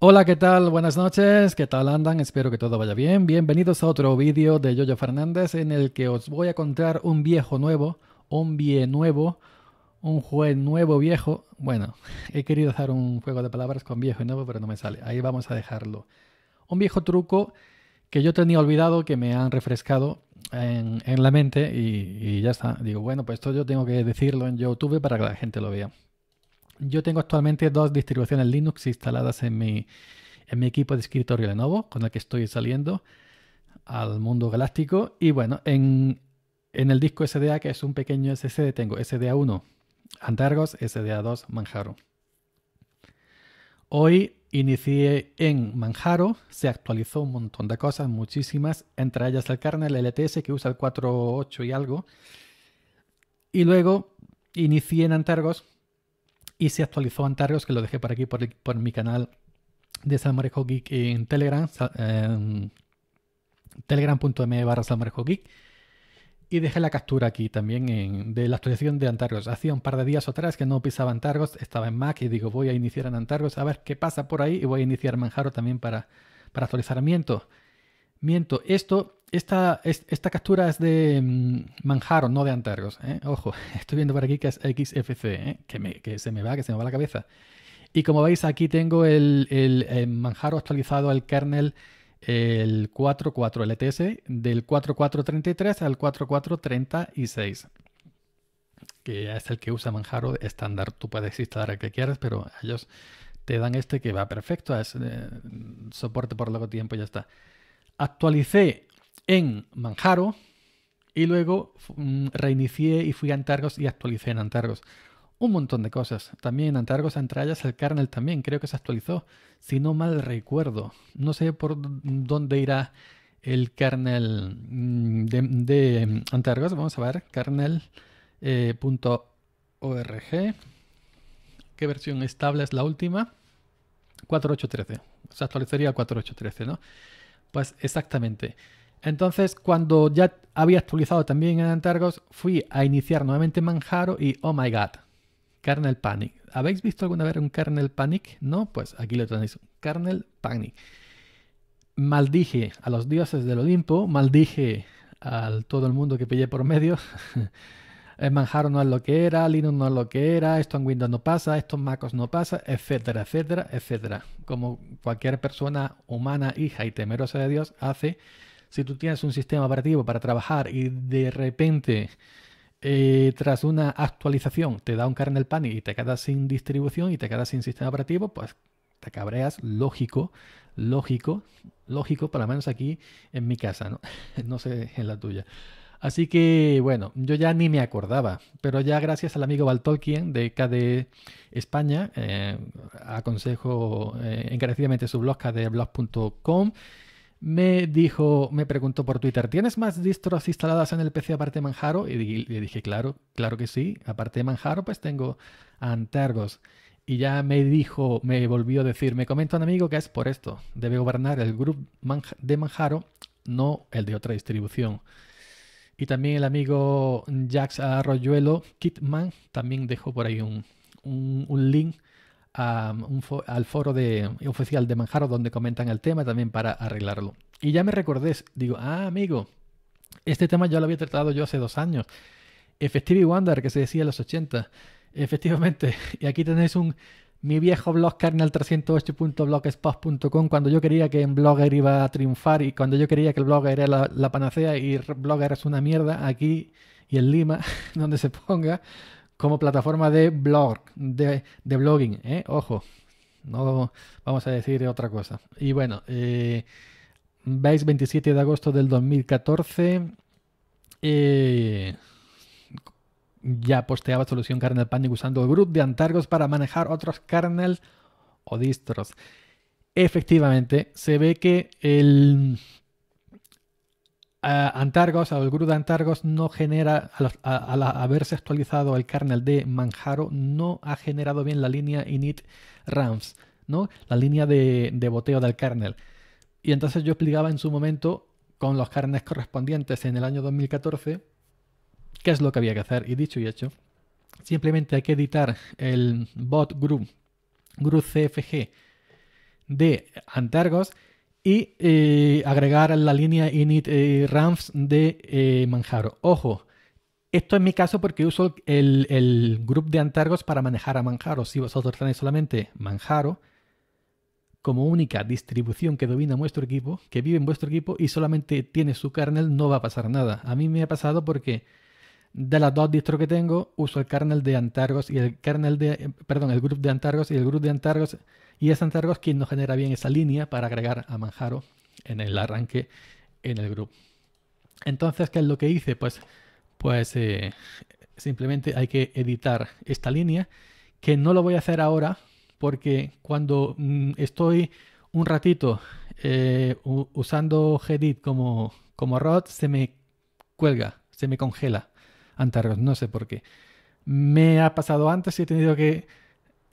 Hola, ¿qué tal? Buenas noches, ¿qué tal andan? Espero que todo vaya bien. Bienvenidos a otro vídeo de Yoyo Fernández en el que os voy a contar un viejo nuevo, un vie nuevo, un juez nuevo viejo. Bueno, he querido hacer un juego de palabras con viejo y nuevo, pero no me sale. Ahí vamos a dejarlo. Un viejo truco que yo tenía olvidado, que me han refrescado en, la mente y, y ya está. Digo, bueno, pues esto yo tengo que decirlo en YouTube para que la gente lo vea. Yo tengo actualmente dos distribuciones Linux instaladas en mi, equipo de escritorio Lenovo, con el que estoy saliendo al mundo galáctico. Y bueno, en, en el disco SDA, que es un pequeño SSD, tengo SDA1 Antargos, SDA2 Manjaro. Hoy inicié en Manjaro, se actualizó un montón de cosas, muchísimas, entre ellas el kernel LTS que usa el 4.8 y algo. Y luego inicié en Antargos y se actualizó Antargos, que lo dejé por aquí, por, mi canal de Salmorejo Geek en Telegram, telegram.me barra Salmorejo Geek. Y dejé la captura aquí también de la actualización de Antargos. Hacía un par de días atrás que no pisaba Antargos, estaba en Mac y digo voy a iniciar en Antargos a ver qué pasa por ahí y voy a iniciar Manjaro también para, para Miento. Miento, esto, esta, esta captura es de mm, Manjaro, no de Antargos. ¿eh? Ojo, estoy viendo por aquí que es XFC, ¿eh? que, se me va, que se me va la cabeza. Y como veis, aquí tengo el, eh, Manjaro actualizado al kernel el 4.4 LTS del 4.4.33 al 4.4.36 que es el que usa Manjaro estándar. Tú puedes instalar el que quieras, pero ellos te dan este que va perfecto, es soporte por largo tiempo y ya está actualicé en Manjaro y luego mm, reinicié y fui a Antargos y actualicé en Antargos. Un montón de cosas. También en Antargos ellas el kernel también creo que se actualizó. Si no mal recuerdo. No sé por dónde irá el kernel mm, de, Antargos. Vamos a ver. kernel.org. Eh, ¿Qué versión estable es la última? 4.8.13. Se actualizaría 4.8.13, ¿no? Pues exactamente. Entonces, cuando ya había actualizado también en Antargos, fui a iniciar nuevamente Manjaro y oh my god, Kernel Panic. ¿Habéis visto alguna vez un Kernel Panic? No, pues aquí lo tenéis, Kernel Panic. Maldije a los dioses del Olimpo, maldije al todo el mundo que pillé por medio. Manjaro no es lo que era, Linux no es lo que era, esto en Windows no pasa, esto en MacOS no pasa, etcétera, etcétera, etcétera. Como cualquier persona humana, hija y temerosa de Dios hace, si tú tienes un sistema operativo para trabajar y de repente... Eh, tras una actualización te da un kernel panic y te quedas sin distribución y te quedas sin sistema operativo, pues te cabreas, lógico, lógico, lógico, por lo menos aquí en mi casa, ¿no? no sé en la tuya. Así que bueno, yo ya ni me acordaba, pero ya gracias al amigo Baltolkien de KDE España, eh, aconsejo eh, encarecidamente su blog kdeblog.com, me dijo, me preguntó por Twitter, ¿tienes más distros instaladas en el PC aparte de Manjaro? Y le dije, claro, claro que sí, aparte de Manjaro pues tengo Antergos. Y ya me dijo, me volvió a decir, me comenta un amigo que es por esto, debe gobernar el grupo de Manjaro, no el de otra distribución. Y también el amigo Jax Arroyuelo Kitman también dejó por ahí un, link a, al foro de, oficial de Manjaro donde comentan el tema también para arreglarlo. Y ya me recordé, digo, ah, amigo, este tema ya lo había tratado yo hace dos años. Efectivity Wonder, que se decía en los 80. Efectivamente, y aquí tenéis un mi viejo blog kernel308.blogspot.com cuando yo quería que en Blogger iba a triunfar y cuando yo quería que el Blogger era la, panacea y Blogger es una mierda aquí y en Lima, donde se ponga, como plataforma de blog, de, de blogging, ¿eh? ojo, no vamos a decir otra cosa. Y bueno, eh, veis 27 de agosto del 2014. Eh, ya posteaba solución kernel panic usando grub de Antargos para manejar otros kernels o distros. Efectivamente, se ve que el eh, Antargos o el de Antargos no genera, al, haberse actualizado el kernel de Manjaro, no ha generado bien la línea init rams, ¿no? la línea de, de boteo del kernel. Y entonces yo explicaba en su momento con los kernels correspondientes en el año 2014 qué es lo que había que hacer. Y dicho y hecho, simplemente hay que editar el bot group, group CFG de Antargos y eh, agregar la línea init eh, ramps de eh, Manjaro. Ojo, esto es mi caso porque uso el, el group de Antargos para manejar a Manjaro. Si vosotros tenéis solamente Manjaro como única distribución que domina vuestro equipo, que vive en vuestro equipo y solamente tiene su kernel, no va a pasar nada. A mí me ha pasado porque de las dos distros que tengo, uso el kernel de Antargos y el kernel de, perdón, el grupo de Antargos y el grupo de Antargos. Y es Antargos quien nos genera bien esa línea para agregar a Manjaro en el arranque en el grupo. Entonces, ¿qué es lo que hice? Pues, pues eh, simplemente hay que editar esta línea, que no lo voy a hacer ahora, porque cuando mm, estoy un ratito eh, usando Gedit como, como rod, se me cuelga, se me congela. Antargos, no sé por qué. Me ha pasado antes y he tenido que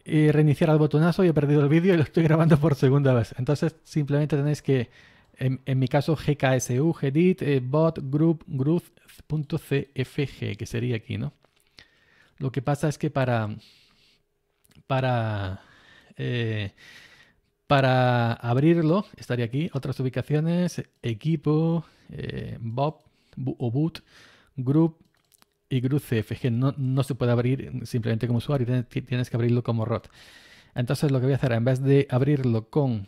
eh, reiniciar al botonazo y he perdido el vídeo y lo estoy grabando por segunda vez. Entonces simplemente tenéis que, en, mi caso, gksu, gedit, eh, bot, group, Group.cfg, que sería aquí, ¿no? Lo que pasa es que para... para... Eh, para abrirlo, estaría aquí, otras ubicaciones, equipo, bot Bob boot, group, y que no, no se puede abrir simplemente como usuario, tienes que abrirlo como ROT. Entonces lo que voy a hacer, en vez de abrirlo con,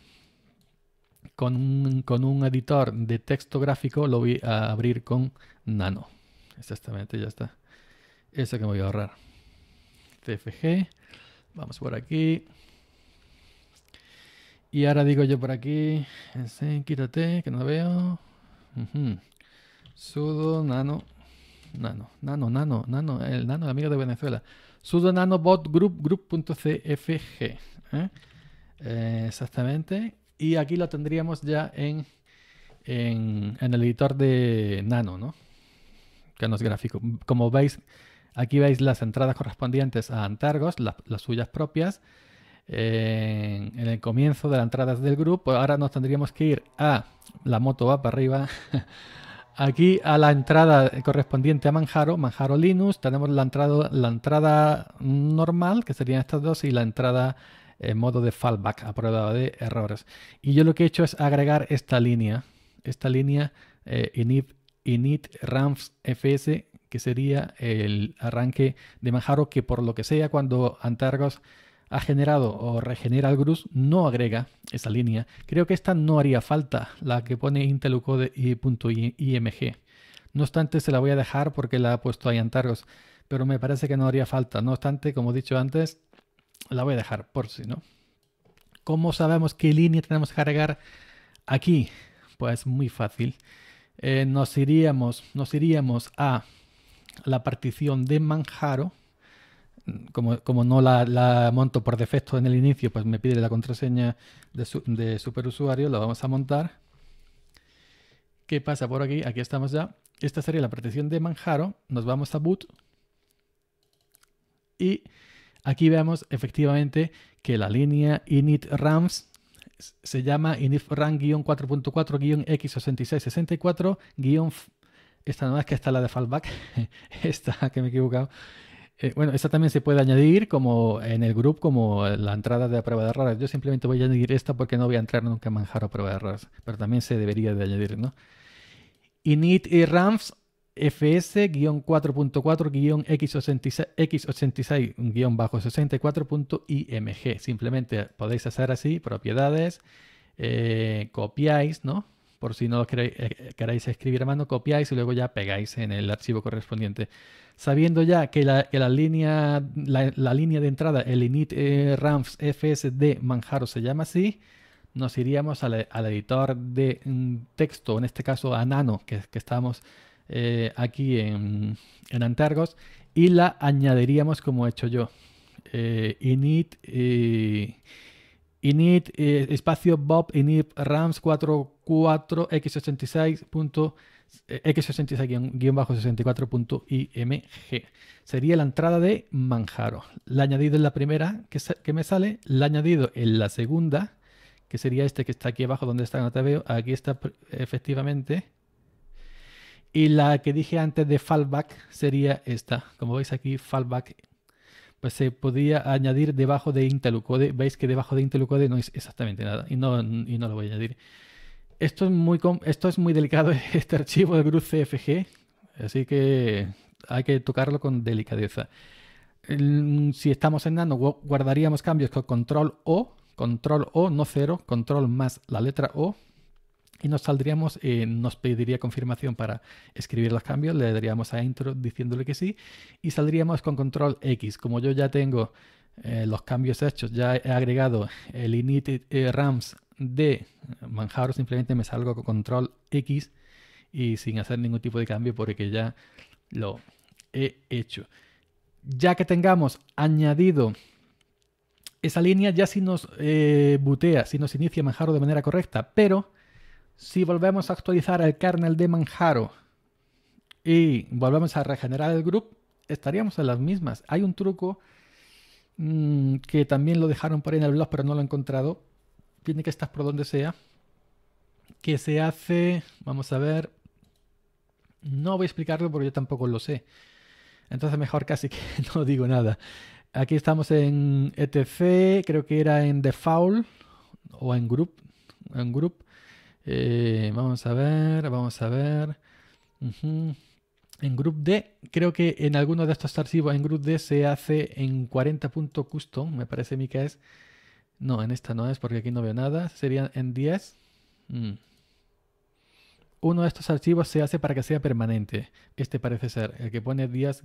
con, un, editor de texto gráfico, lo voy a abrir con nano. Exactamente, ya está. Eso que me voy a ahorrar. CFG. Vamos por aquí. Y ahora digo yo por aquí. Quítate, que no veo. Sudo, nano. Nano, Nano, Nano, Nano, el Nano, amigo de Venezuela. Sudo Nano Bot Group, group.cfg. ¿eh? Eh, exactamente. Y aquí lo tendríamos ya en, en, el editor de Nano, ¿no? Que nos gráfico. Como veis, aquí veis las entradas correspondientes a Antargos, las suyas propias. en, el comienzo de las entradas del grupo, ahora nos tendríamos que ir a la moto va para arriba. Aquí a la entrada correspondiente a Manjaro, Manjaro Linux, tenemos la entrada, normal, que serían estas dos, y la entrada en eh, modo de fallback, a prueba de errores. Y yo lo que he hecho es agregar esta línea, esta línea eh, init, init fs, que sería el arranque de Manjaro, que por lo que sea, cuando Antargos ha generado o regenera el grus no agrega esa línea. Creo que esta no haría falta, la que pone intelucode.img. No obstante, se la voy a dejar porque la ha puesto ahí en Targos, pero me parece que no haría falta. No obstante, como he dicho antes, la voy a dejar por si, ¿no? ¿Cómo sabemos qué línea tenemos que agregar aquí? Pues muy fácil. Eh, nos, iríamos, nos iríamos a la partición de Manjaro, como, no la, monto por defecto en el inicio, pues me pide la contraseña de, superusuario, la vamos a montar. ¿Qué pasa por aquí? Aquí estamos ya. Esta sería la protección de Manjaro. Nos vamos a boot. Y aquí vemos efectivamente que la línea init rams se llama init ram-4.4-x6664- esta no es que está la de fallback, esta que me he equivocado, eh, bueno, esta también se puede añadir como en el grupo, como la entrada de prueba de errores. Yo simplemente voy a añadir esta porque no voy a entrar nunca a manjar a prueba de errores, pero también se debería de añadir, ¿no? Init y rams fs-4.4-x86-64.img. Simplemente podéis hacer así, propiedades, eh, copiáis, ¿no? por si no eh, eh, queréis, escribir a mano, copiáis y luego ya pegáis en el archivo correspondiente. Sabiendo ya que la, línea, la, línea de entrada, el init eh, rams fsd manjaro se llama así, nos iríamos al, editor de mm, texto, en este caso a Nano, que, que estamos aquí en, en Antargos, y la añadiríamos como he hecho yo. init, init espacio bob init rams 4 4x86. X86-64.img. Eh, sería la entrada de Manjaro. La añadido en la primera que, que, me sale, la añadido en la segunda, que sería este que está aquí abajo donde está, no te veo, aquí está efectivamente. Y la que dije antes de fallback sería esta. Como veis aquí, fallback, pues se podía añadir debajo de intelucode Veis que debajo de intelucode no es exactamente nada y no, y no lo voy a añadir esto es muy, esto es muy delicado, este archivo de bruce CFG, así que hay que tocarlo con delicadeza. Si estamos en nano, guardaríamos cambios con control O, control O, no cero, control más la letra O, y nos saldríamos, eh, nos pediría confirmación para escribir los cambios, le daríamos a intro diciéndole que sí, y saldríamos con control X. Como yo ya tengo eh, los cambios hechos, ya he agregado el init eh, rams de eh, Manjaro simplemente me salgo con control X y sin hacer ningún tipo de cambio porque ya lo he hecho. Ya que tengamos añadido esa línea, ya si nos eh, butea, si nos inicia Manjaro de manera correcta, pero si volvemos a actualizar el kernel de Manjaro y volvemos a regenerar el group, estaríamos en las mismas. Hay un truco mm, que también lo dejaron por ahí en el blog, pero no lo he encontrado, tiene que estar por donde sea, que se hace, vamos a ver, no voy a explicarlo porque yo tampoco lo sé. Entonces mejor casi que no digo nada. Aquí estamos en ETC, creo que era en Default o en Group. En group. Eh, vamos a ver, vamos a ver. En Group D, creo que en alguno de estos archivos en Group D se hace en 40.custom, me parece a mí que es. No, en esta no es porque aquí no veo nada. Sería en 10. Mm. Uno de estos archivos se hace para que sea permanente. Este parece ser el que pone 10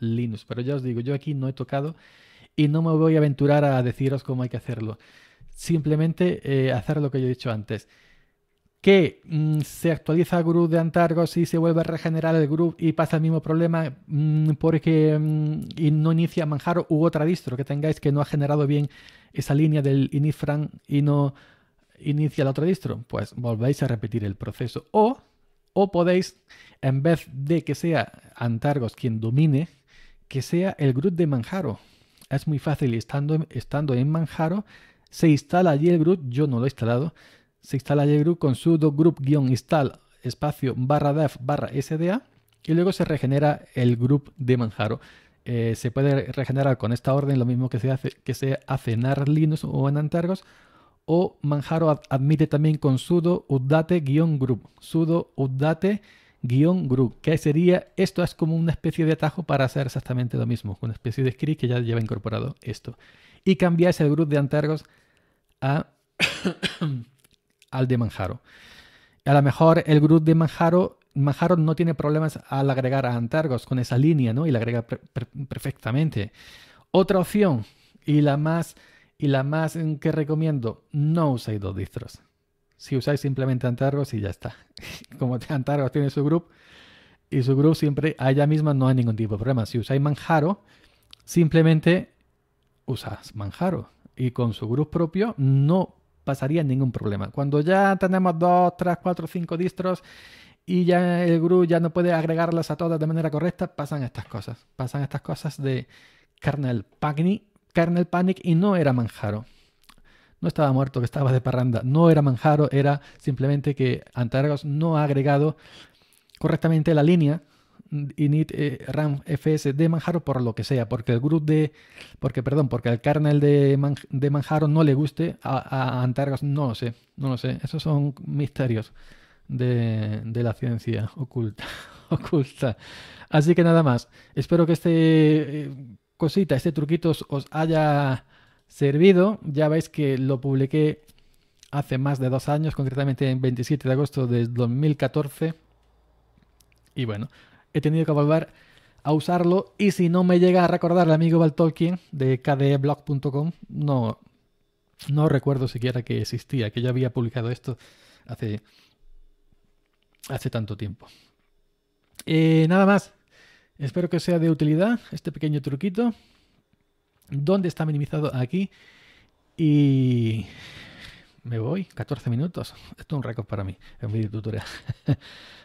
linux Pero ya os digo, yo aquí no he tocado y no me voy a aventurar a deciros cómo hay que hacerlo. Simplemente eh, hacer lo que yo he dicho antes que mm, se actualiza el grupo de Antargos y se vuelve a regenerar el grupo y pasa el mismo problema mm, porque mm, no inicia Manjaro u otra distro que tengáis que no ha generado bien esa línea del inifran y no inicia la otra distro, pues volvéis a repetir el proceso. O, o podéis, en vez de que sea Antargos quien domine, que sea el grupo de Manjaro. Es muy fácil, estando, estando en Manjaro, se instala allí el grupo yo no lo he instalado, se instala grupo con sudo group-install espacio barra def barra sda y luego se regenera el grupo de Manjaro. Eh, se puede regenerar con esta orden lo mismo que se hace, que se hace en AR Linux o en Antargos. O Manjaro admite también con sudo update-group. sudo update-group. Que sería, esto es como una especie de atajo para hacer exactamente lo mismo. Una especie de script que ya lleva incorporado esto. Y cambia ese grupo de Antargos a... al de Manjaro. A lo mejor el grupo de Manjaro, Manjaro no tiene problemas al agregar a Antargos con esa línea, ¿no? Y la agrega perfectamente. Otra opción, y la más, y la más que recomiendo, no usáis dos distros. Si usáis simplemente Antargos y ya está. Como Antargos tiene su grupo y su grupo siempre a ella misma no hay ningún tipo de problema. Si usáis Manjaro, simplemente usas Manjaro. Y con su grupo propio no pasaría ningún problema. Cuando ya tenemos dos, tres, cuatro, cinco distros y ya el GRU ya no puede agregarlas a todas de manera correcta, pasan estas cosas. Pasan estas cosas de kernel panic, kernel panic y no era Manjaro. No estaba muerto, que estaba de parranda. No era Manjaro, era simplemente que Antargos no ha agregado correctamente la línea init eh, RAM FS de Manjaro por lo que sea, porque el grupo de, porque perdón, porque el kernel de, Manjaro no le guste a, antargas Antargos, no lo sé, no lo sé. Esos son misterios de, la ciencia oculta, oculta. Así que nada más. Espero que este eh, cosita, este truquito os, haya servido. Ya veis que lo publiqué hace más de dos años, concretamente en 27 de agosto de 2014. Y bueno, he tenido que volver a usarlo y si no me llega a recordar el amigo Tolkien de kdeblog.com, no, no recuerdo siquiera que existía, que ya había publicado esto hace, hace tanto tiempo. Eh, nada más, espero que sea de utilidad este pequeño truquito. ¿Dónde está minimizado aquí? Y me voy, 14 minutos. Esto es un récord para mí, en video tutorial.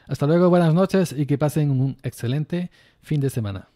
Hasta luego, buenas noches y que pasen un excelente fin de semana.